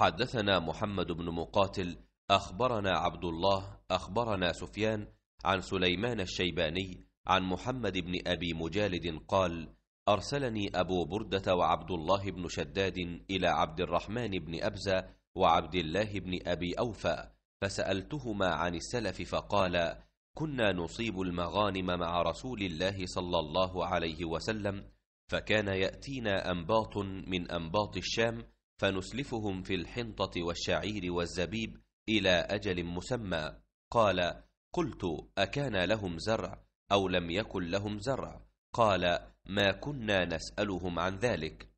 حدثنا محمد بن مقاتل أخبرنا عبد الله أخبرنا سفيان عن سليمان الشيباني عن محمد بن أبي مجالد قال أرسلني أبو بردة وعبد الله بن شداد إلى عبد الرحمن بن أبزة وعبد الله بن أبي أوفى فسألتهما عن السلف فقال كنا نصيب المغانم مع رسول الله صلى الله عليه وسلم فكان يأتينا أنباط من أنباط الشام فنسلفهم في الحنطة والشعير والزبيب إلى أجل مسمى قال قلت أكان لهم زرع أو لم يكن لهم زرع قال ما كنا نسألهم عن ذلك